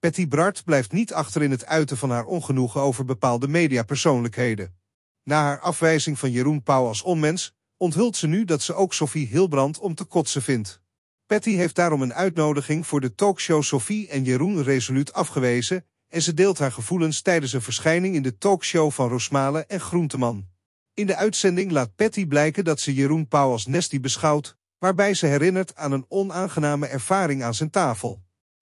Patty Bart blijft niet achter in het uiten van haar ongenoegen over bepaalde mediapersoonlijkheden. Na haar afwijzing van Jeroen Pauw als onmens, onthult ze nu dat ze ook Sophie Hilbrand om te kotsen vindt. Patty heeft daarom een uitnodiging voor de talkshow Sophie en Jeroen resoluut afgewezen en ze deelt haar gevoelens tijdens een verschijning in de talkshow van Rosmalen en Groenteman. In de uitzending laat Patty blijken dat ze Jeroen Pauw als Nestie beschouwt, waarbij ze herinnert aan een onaangename ervaring aan zijn tafel.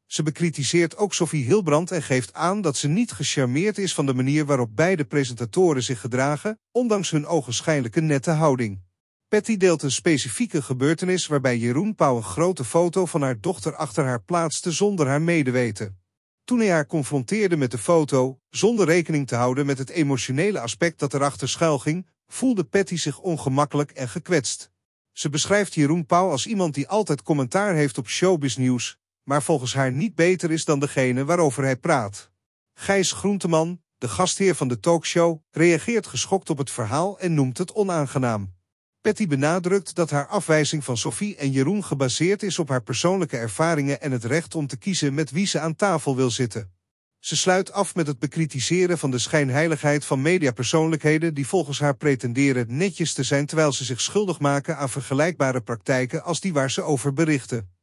Ze bekritiseert ook Sophie Hilbrand en geeft aan dat ze niet gecharmeerd is van de manier waarop beide presentatoren zich gedragen, ondanks hun ogenschijnlijke nette houding. Patty deelt een specifieke gebeurtenis waarbij Jeroen Pauw een grote foto van haar dochter achter haar plaatste zonder haar medeweten. Toen hij haar confronteerde met de foto, zonder rekening te houden met het emotionele aspect dat erachter schuil ging, voelde Patty zich ongemakkelijk en gekwetst. Ze beschrijft Jeroen Pauw als iemand die altijd commentaar heeft op showbiznieuws, maar volgens haar niet beter is dan degene waarover hij praat. Gijs Groenteman, de gastheer van de talkshow, reageert geschokt op het verhaal en noemt het onaangenaam. Patty benadrukt dat haar afwijzing van Sophie en Jeroen gebaseerd is op haar persoonlijke ervaringen en het recht om te kiezen met wie ze aan tafel wil zitten. Ze sluit af met het bekritiseren van de schijnheiligheid van mediapersoonlijkheden die volgens haar pretenderen netjes te zijn terwijl ze zich schuldig maken aan vergelijkbare praktijken als die waar ze over berichten.